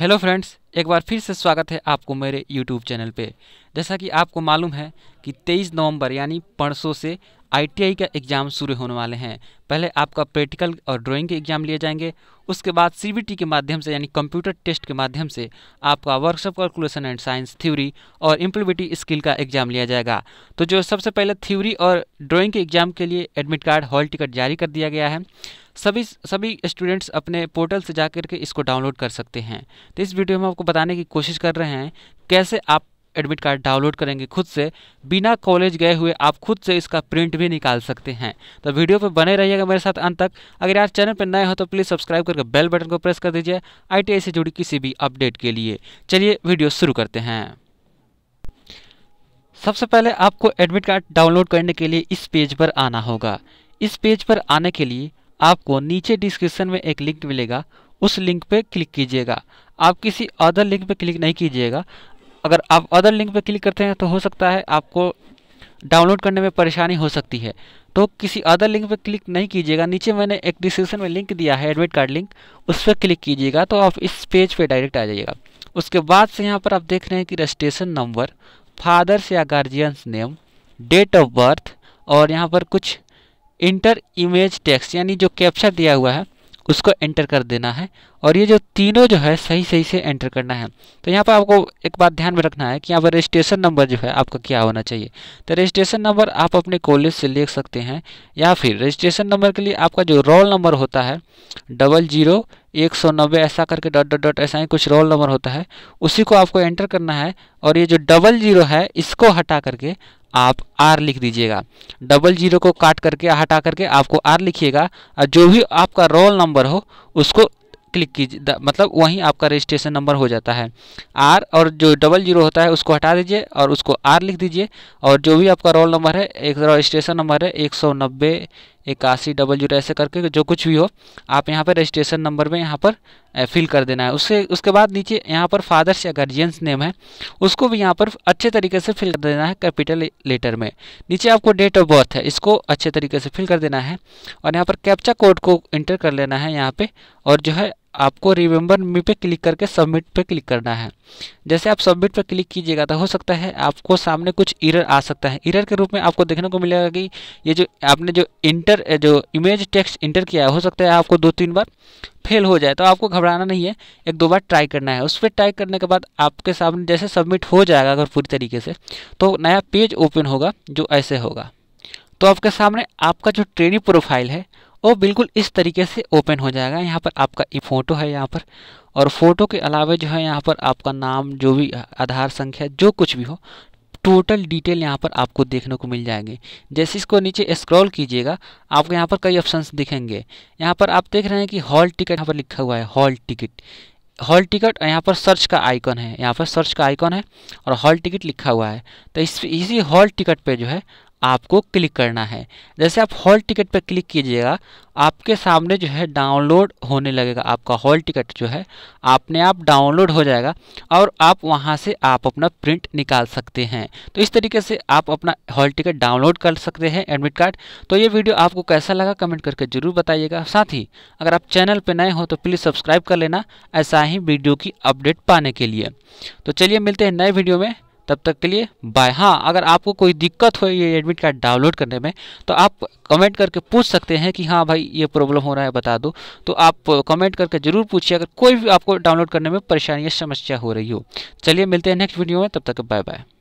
hello friends एक बार फिर से स्वागत है आपको मेरे यूट्यूब चैनल पे जैसा कि आपको मालूम है कि 23 नवंबर यानी परसों से आईटीआई का एग्ज़ाम शुरू होने वाले हैं पहले आपका प्रैक्टिकल और ड्राइंग के एग्ज़ाम लिए जाएंगे उसके बाद सीबीटी के माध्यम से यानी कंप्यूटर टेस्ट के माध्यम से आपका workshop calculation and science theory और इम्प्लीबिटी स्किल का एग्ज़ाम लिया जाएगा तो जो सबसे पहले थ्योरी और ड्राइंग के एग्ज़ाम के लिए एडमिट कार्ड हॉल टिकट जारी कर दिया गया है सभी सभी स्टूडेंट्स अपने पोर्टल से जा करके इसको डाउनलोड कर सकते हैं तो इस वीडियो में आपको बताने की कोशिश कर रहे हैं कैसे आप एडमिट कार्ड डाउनलोड करेंगे खुद से बिना कॉलेज गए हुए आप खुद से इसका प्रिंट भी निकाल सकते हैं तो वीडियो पर बने रहिएगा मेरे साथ अंत तक अगर यार चैनल पर नए हो तो प्लीज़ सब्सक्राइब करके बेल बटन को प्रेस कर दीजिए आई से जुड़ी किसी भी अपडेट के लिए चलिए वीडियो शुरू करते हैं सबसे पहले आपको एडमिट कार्ड डाउनलोड करने के लिए इस पेज पर आना होगा इस पेज पर आने के लिए आपको नीचे डिस्क्रिप्शन में एक लिंक मिलेगा उस लिंक पर क्लिक कीजिएगा आप किसी अदर लिंक पर क्लिक नहीं कीजिएगा अगर आप अदर लिंक पर क्लिक करते हैं तो हो सकता है आपको डाउनलोड करने में परेशानी हो सकती है तो किसी अदर लिंक पर क्लिक नहीं कीजिएगा नीचे मैंने एक डिस्क्रिप्शन में लिंक दिया है एडमिट कार्ड लिंक उस पर क्लिक कीजिएगा तो आप इस पेज पे डायरेक्ट आ जाइएगा उसके बाद से यहाँ पर आप देख रहे हैं कि रजिस्ट्रेशन नंबर फादर्स या guardian's name date of birth और यहाँ पर कुछ इंटर इमेज टैक्स यानी जो कैप्चर दिया हुआ है उसको एंटर कर देना है और ये जो तीनों जो है सही सही से एंटर करना है तो यहाँ पर आपको एक बात ध्यान में रखना है कि यहाँ पर रजिस्ट्रेशन नंबर जो है आपका क्या होना चाहिए तो रजिस्ट्रेशन नंबर आप अपने कॉलेज से लिख सकते हैं या फिर रजिस्ट्रेशन नंबर के लिए आपका जो रोल नंबर होता है डबल जीरो एक सौ नब्बे ऐसा करके डॉट डॉट डॉट ऐसा ही कुछ रोल नंबर होता है उसी को आपको एंटर करना है और ये जो डबल जीरो है इसको हटा करके आप आर लिख दीजिएगा डबल जीरो को काट करके हटा करके आपको आर लिखिएगा और जो भी आपका रोल नंबर हो उसको क्लिक कीजिए मतलब वहीं आपका रजिस्ट्रेशन नंबर हो जाता है आर और जो डबल जीरो होता है उसको हटा दीजिए और उसको आर लिख दीजिए और जो भी आपका रोल नंबर है एक रजिस्ट्रेशन नंबर है एक सौ नब्बे इक्यासी डबल जीरो ऐसे करके जो कुछ भी हो आप यहाँ पर रजिस्ट्रेशन नंबर में यहाँ पर फिल कर देना है उससे उसके बाद नीचे यहाँ पर फादर्स या गार्जियंस नेम है उसको भी यहाँ पर अच्छे तरीके से फिल कर देना है कैपिटल लेटर में नीचे आपको डेट ऑफ बर्थ है इसको अच्छे तरीके से फिल कर देना है और यहाँ पर कैप्चा कोड को इंटर कर लेना है यहाँ पर और जो है आपको रिमेंबर मी पे क्लिक करके सबमिट पे क्लिक करना है जैसे आप सबमिट पे क्लिक कीजिएगा तो हो सकता है आपको सामने कुछ इरर आ सकता है इरर के रूप में आपको देखने को मिलेगा कि ये जो आपने जो इंटर जो इमेज टेक्स्ट इंटर किया है हो सकता है आपको दो तीन बार फेल हो जाए तो आपको घबराना नहीं है एक दो बार ट्राई करना है उस पर ट्राई करने के बाद आपके सामने जैसे सबमिट हो जाएगा अगर पूरी तरीके से तो नया पेज ओपन होगा जो ऐसे होगा तो आपके सामने आपका जो ट्रेनिंग प्रोफाइल है वो बिल्कुल इस तरीके से ओपन हो जाएगा यहाँ पर आपका ई फ़ोटो है यहाँ पर और फ़ोटो के अलावा जो है यहाँ पर आपका नाम जो भी आधार संख्या जो कुछ भी हो टोटल डिटेल यहाँ पर आपको देखने को मिल जाएंगे जैसे इसको नीचे स्क्रॉल कीजिएगा आपको यहाँ पर कई ऑप्शन दिखेंगे यहाँ पर आप देख रहे हैं कि हॉल टिकट यहाँ पर लिखा हुआ है हॉल टिकट हॉल टिकट यहाँ पर सर्च का आइकन है यहाँ पर सर्च का आइकन है और हॉल टिकट लिखा हुआ है तो इस इसी हॉल टिकट पे जो है आपको क्लिक करना है जैसे आप हॉल टिकट पर क्लिक कीजिएगा आपके सामने जो है डाउनलोड होने लगेगा आपका हॉल टिकट जो है आपने आप डाउनलोड हो जाएगा और आप वहां से आप अपना प्रिंट निकाल सकते हैं तो इस तरीके से आप अपना हॉल टिकट डाउनलोड कर सकते हैं एडमिट कार्ड तो ये वीडियो आपको कैसा लगा कमेंट करके ज़रूर बताइएगा साथ ही अगर आप चैनल पर नए हो तो प्लीज़ सब्सक्राइब कर लेना ऐसा ही वीडियो की अपडेट पाने के लिए तो चलिए मिलते हैं नए वीडियो में तब तक के लिए बाय हाँ अगर आपको कोई दिक्कत हो ये एडमिट कार्ड डाउनलोड करने में तो आप कमेंट करके पूछ सकते हैं कि हाँ भाई ये प्रॉब्लम हो रहा है बता दो तो आप कमेंट करके ज़रूर पूछिए अगर कोई भी आपको डाउनलोड करने में परेशानी या समस्या हो रही हो चलिए मिलते हैं नेक्स्ट वीडियो में तब तक बाय बाय